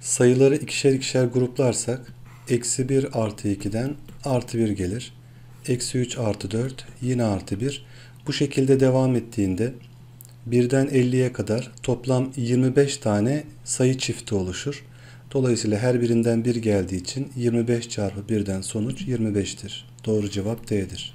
Sayıları ikişer ikişer gruplarsak eksi 1 artı 2'den artı 1 gelir. Eksi 3 artı 4 yine artı 1. Bu şekilde devam ettiğinde 1'den 50'ye kadar toplam 25 tane sayı çifti oluşur. Dolayısıyla her birinden 1 geldiği için 25 çarpı 1'den sonuç 25'tir. Doğru cevap D'dir.